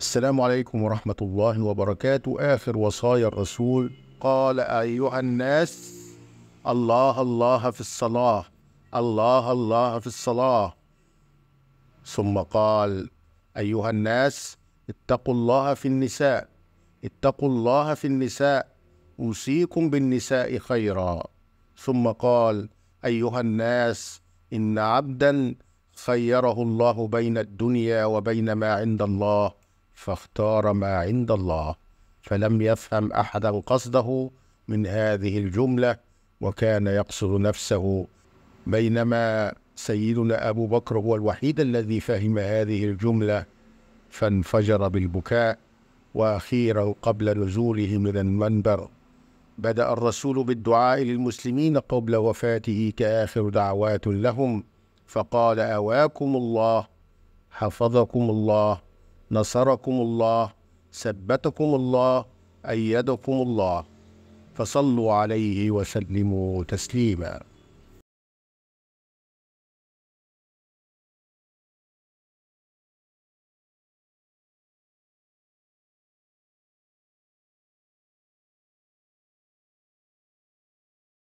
السلام عليكم ورحمة الله وبركاته آخر وصايا الرسول قال أيها الناس الله الله في الصلاة الله الله في الصلاة ثم قال أيها الناس اتقوا الله في النساء اتقوا الله في النساء أوصيكم بالنساء خيرا ثم قال أيها الناس إن عبدا خيره الله بين الدنيا وبين ما عند الله فاختار ما عند الله فلم يفهم احدا قصده من هذه الجمله وكان يقصد نفسه بينما سيدنا ابو بكر هو الوحيد الذي فهم هذه الجمله فانفجر بالبكاء واخيرا قبل نزوله من المنبر بدا الرسول بالدعاء للمسلمين قبل وفاته كاخر دعوات لهم فقال اواكم الله حفظكم الله نصركم الله ثبتكم الله ايدكم الله فصلوا عليه وسلموا تسليما